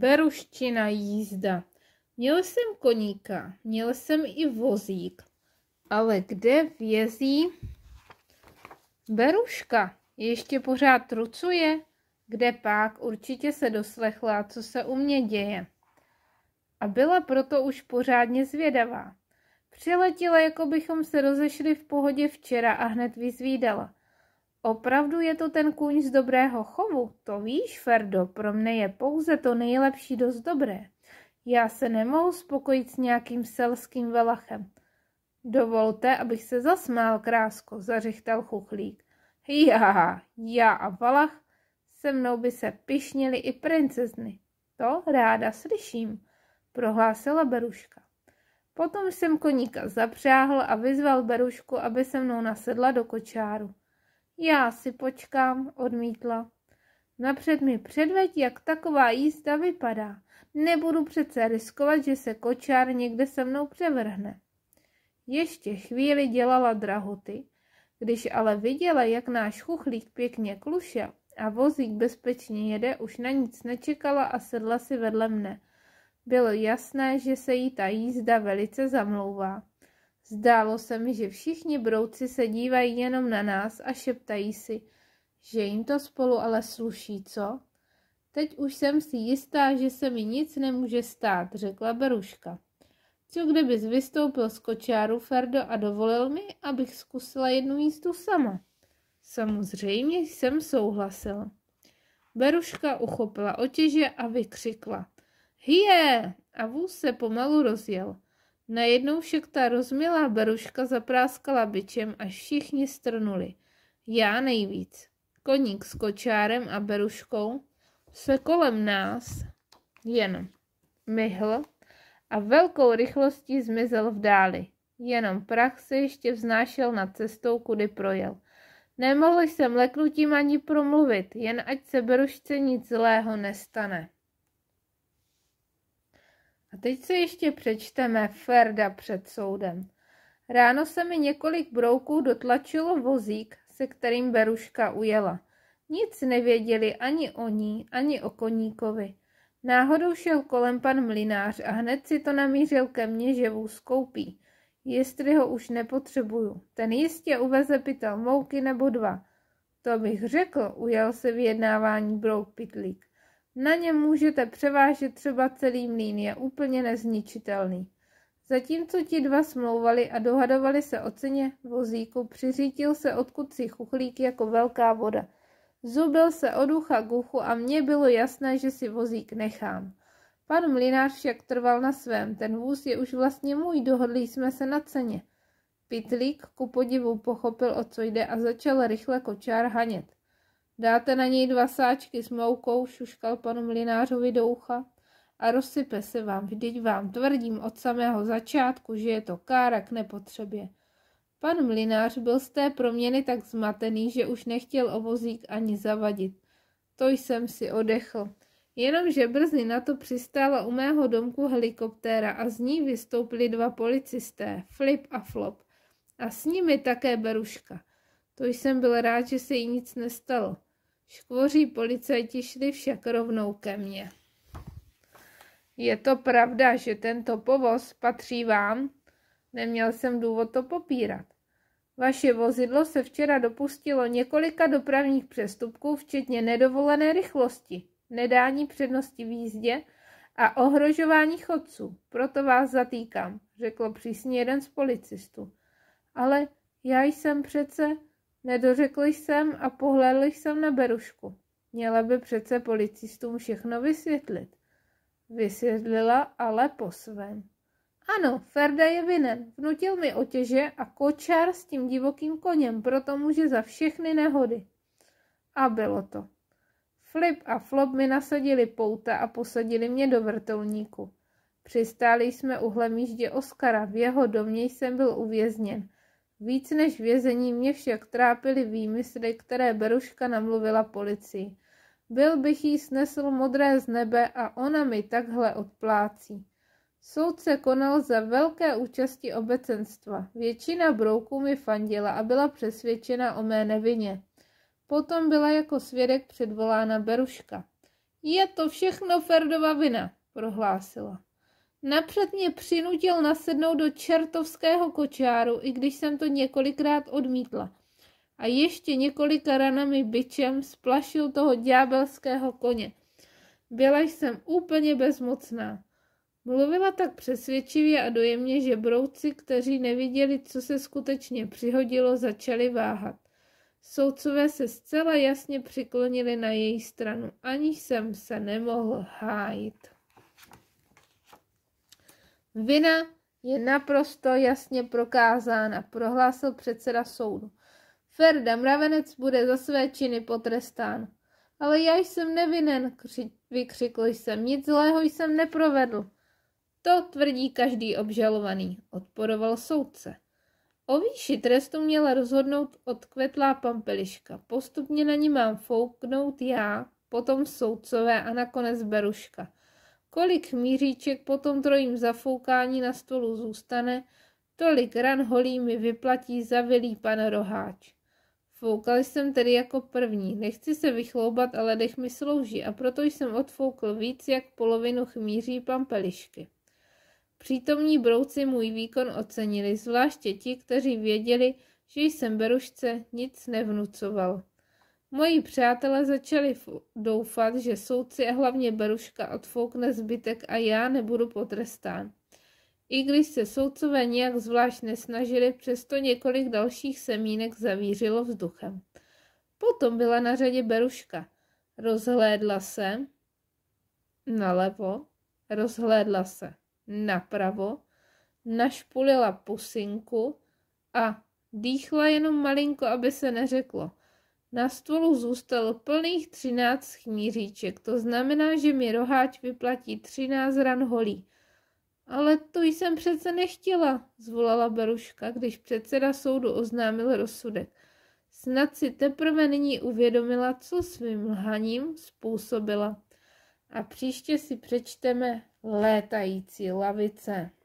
Beruština jízda. Měl jsem koníka, měl jsem i vozík, ale kde vězí Beruška? Ještě pořád trucuje? Kde pak určitě se doslechla, co se u mě děje. A byla proto už pořádně zvědavá. Přiletěla, jako bychom se rozešli v pohodě včera a hned vyzvídala – Opravdu je to ten kůň z dobrého chovu, to víš, Ferdo, pro mne je pouze to nejlepší dost dobré. Já se nemohu spokojit s nějakým selským velachem. Dovolte, abych se zasmál, krásko, zařichtal chuchlík. Já, já a valach, se mnou by se pišnili i princezny. To ráda slyším, prohlásila Beruška. Potom jsem koníka zapřáhl a vyzval Berušku, aby se mnou nasedla do kočáru. Já si počkám, odmítla. Napřed mi předveď, jak taková jízda vypadá. Nebudu přece riskovat, že se kočár někde se mnou převrhne. Ještě chvíli dělala drahoty, když ale viděla, jak náš chuchlík pěkně kluše, a vozík bezpečně jede, už na nic nečekala a sedla si vedle mne. Bylo jasné, že se jí ta jízda velice zamlouvá. Zdálo se mi, že všichni brouci se dívají jenom na nás a šeptají si, že jim to spolu ale sluší, co? Teď už jsem si jistá, že se mi nic nemůže stát, řekla Beruška. Co kdybys vystoupil z kočáru, Ferdo, a dovolil mi, abych zkusila jednu místu sama? Samozřejmě jsem souhlasil. Beruška uchopila otěže a vykřikla. Hije! A vůz se pomalu rozjel. Najednou však ta rozmilá beruška zapráskala bičem a všichni strnuli. Já nejvíc. Koník s kočárem a beruškou se kolem nás jen myhl a velkou rychlostí zmizel v dáli. Jenom prach se ještě vznášel nad cestou, kudy projel. Nemohl jsem leknutím ani promluvit, jen ať se Berušce nic zlého nestane. A teď se ještě přečteme Ferda před soudem. Ráno se mi několik brouků dotlačilo vozík, se kterým Beruška ujela. Nic nevěděli ani o ní, ani o koníkovi. Náhodou šel kolem pan mlinář a hned si to namířil ke mně, že vůz koupí. Jestli ho už nepotřebuju. Ten jistě uveze pytel mouky nebo dva. To bych řekl, ujel se vyjednávání brouk pitlík. Na něm můžete převážet třeba celý mlín, je úplně nezničitelný. Zatímco ti dva smlouvali a dohadovali se o ceně vozíku, přiřítil se odkud si chuchlík jako velká voda. Zubil se od ucha k uchu a mně bylo jasné, že si vozík nechám. Pan mlinář však trval na svém, ten vůz je už vlastně můj, dohodli jsme se na ceně. Pitlík ku podivu pochopil, o co jde a začal rychle kočár hanět. Dáte na něj dva sáčky s moukou, šuškal panu mlinářovi do ucha. A rozsype se vám, vždyť vám tvrdím od samého začátku, že je to kára k nepotřebě. Pan mlinář byl z té proměny tak zmatený, že už nechtěl ovozík ani zavadit. To jsem si odechl. Jenomže brzy na to přistála u mého domku helikoptéra a z ní vystoupili dva policisté, Flip a Flop. A s nimi také Beruška. To jsem byl rád, že se jí nic nestalo. Škvoří policajti šli však rovnou ke mně. Je to pravda, že tento povoz patří vám? Neměl jsem důvod to popírat. Vaše vozidlo se včera dopustilo několika dopravních přestupků, včetně nedovolené rychlosti, nedání přednosti v jízdě a ohrožování chodců. Proto vás zatýkám, řekl přísně jeden z policistů. Ale já jsem přece... Nedořekl jsem a pohlédl jsem na Berušku. Měla by přece policistům všechno vysvětlit. Vysvětlila ale po svém. Ano, Ferda je vinen. Vnutil mi otěže a kočár s tím divokým koněm, proto může za všechny nehody. A bylo to. Flip a Flop mi nasadili pouta a posadili mě do vrtulníku. Přistáli jsme u hlemíždě Oskara, v jeho domě jsem byl uvězněn – Víc než vězení mě však trápily výmysly, které Beruška namluvila policii. Byl bych jí snesl modré z nebe a ona mi takhle odplácí. Soud se konal za velké účasti obecenstva. Většina brouků mi fandila a byla přesvědčena o mé nevině. Potom byla jako svědek předvolána Beruška. Je to všechno Ferdova vina, prohlásila. Napřed mě přinutil nasednout do čertovského kočáru, i když jsem to několikrát odmítla. A ještě několika ranami byčem splašil toho ďábelského koně. Byla jsem úplně bezmocná. Mluvila tak přesvědčivě a dojemně, že brouci, kteří neviděli, co se skutečně přihodilo, začali váhat. Soudcové se zcela jasně přiklonili na její stranu, aniž jsem se nemohl hájit. Vina je naprosto jasně prokázána, prohlásil předseda soudu. Ferda Mravenec bude za své činy potrestán. Ale já jsem nevinen, kři- vykřikl jsem, nic zlého jsem neprovedl. To tvrdí každý obžalovaný, odporoval soudce. O výši trestu měla rozhodnout odkvetlá pampeliška. Postupně na ní mám fouknout já, potom soudcové a nakonec Beruška. Kolik míříček po tom trojím zafoukání na stolu zůstane, tolik ran holí mi vyplatí zavilý pan Roháč. Foukal jsem tedy jako první. Nechci se vychloubat, ale dech mi slouží a proto jsem odfoukl víc jak polovinu chmíří pampelišky. Přítomní brouci můj výkon ocenili, zvláště ti, kteří věděli, že jsem Berušce nic nevnucoval. Moji přátelé začali doufat, že soudci a hlavně Beruška odfoukne zbytek a já nebudu potrestán. I když se soudcové nijak zvlášť nesnažili, přesto několik dalších semínek zavířilo vzduchem. Potom byla na řadě Beruška. Rozhlédla se nalevo, rozhlédla se napravo, našpulila pusinku a dýchla jenom malinko, aby se neřeklo – na stolu zůstalo plných třináct chmíříček, to znamená, že mi roháč vyplatí třináct ran holí. Ale to jsem přece nechtěla, zvolala Beruška, když předseda soudu oznámil rozsudek. Snad si teprve nyní uvědomila, co svým lhaním způsobila. A příště si přečteme létající lavice.